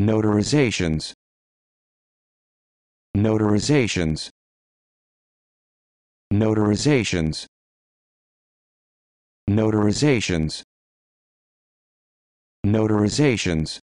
notarizations notarizations notarizations notarizations notarizations